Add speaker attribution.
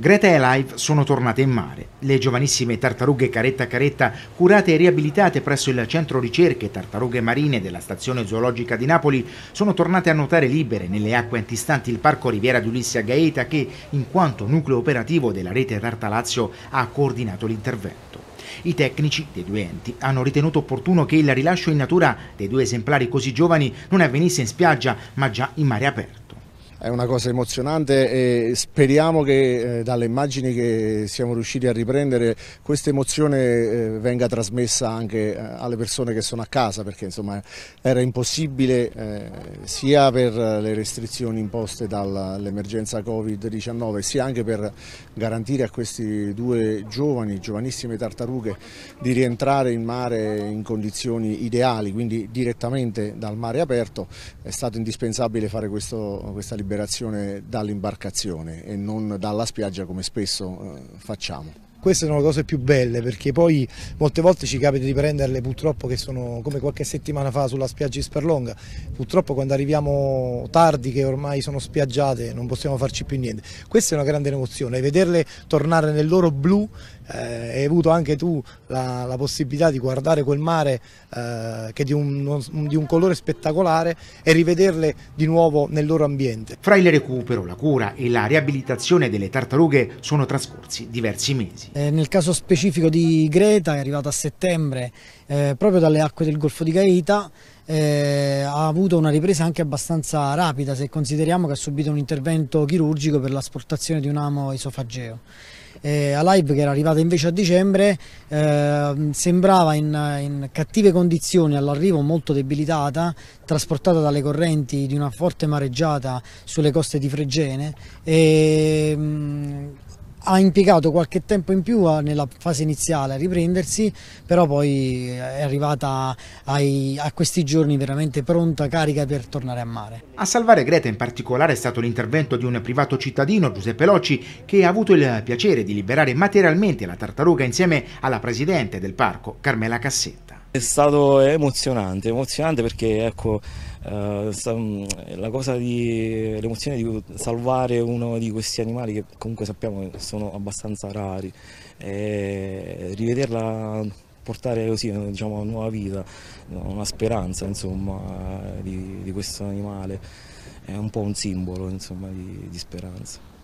Speaker 1: Greta e Alive sono tornate in mare. Le giovanissime tartarughe Caretta Caretta, curate e riabilitate presso il centro ricerche tartarughe marine della stazione zoologica di Napoli, sono tornate a nuotare libere nelle acque antistanti il parco Riviera di Ulisse a Gaeta che, in quanto nucleo operativo della rete Tartalazio, ha coordinato l'intervento. I tecnici dei due enti hanno ritenuto opportuno che il rilascio in natura dei due esemplari così giovani non avvenisse in spiaggia, ma già in mare aperto
Speaker 2: è una cosa emozionante e speriamo che eh, dalle immagini che siamo riusciti a riprendere questa emozione eh, venga trasmessa anche eh, alle persone che sono a casa perché insomma era impossibile eh, sia per le restrizioni imposte dall'emergenza Covid-19 sia anche per garantire a questi due giovani, giovanissime tartarughe di rientrare in mare in condizioni ideali, quindi direttamente dal mare aperto è stato indispensabile fare questo, questa liberazione liberazione dall'imbarcazione e non dalla spiaggia come spesso eh, facciamo
Speaker 3: queste sono le cose più belle perché poi molte volte ci capita di prenderle purtroppo che sono come qualche settimana fa sulla spiaggia di Sperlonga, purtroppo quando arriviamo tardi che ormai sono spiaggiate non possiamo farci più niente, questa è una grande emozione, vederle tornare nel loro blu, eh, hai avuto anche tu la, la, possibilità di guardare quel mare eh, che è di un, di un colore spettacolare e
Speaker 4: rivederle di nuovo nel loro ambiente.
Speaker 1: Fra il recupero, la cura e la riabilitazione delle tartarughe sono trascorsi diversi mesi.
Speaker 4: Eh, nel caso specifico di Greta, è arrivata a settembre eh, proprio dalle acque del Golfo di Gaeta, eh, ha avuto una ripresa anche abbastanza rapida se consideriamo che ha subito un intervento chirurgico per l'asportazione di un amo esofageo. Eh, Alive che era arrivata invece a dicembre eh, sembrava in, in, cattive condizioni all'arrivo molto debilitata trasportata dalle correnti di una forte mareggiata sulle coste di Fregene e ehm, mh, ha impiegato qualche tempo in più ah, nella fase iniziale a riprendersi, però poi eh, è arrivata ai, a questi giorni veramente pronta, carica per tornare a mare.
Speaker 1: A salvare Greta in particolare è stato l'intervento di un privato cittadino, Giuseppe Locci, che ha avuto il piacere di liberare materialmente la tartaruga insieme alla presidente del parco,
Speaker 5: Carmela Cassetta. È stato emozionante, emozionante perché ecco, eh, mm, la cosa di l'emozione di salvare uno di questi animali che comunque sappiamo sono abbastanza rari e rivederla portare così diciamo una nuova vita, una speranza insomma di, di questo animale è un po' un simbolo insomma di, di speranza.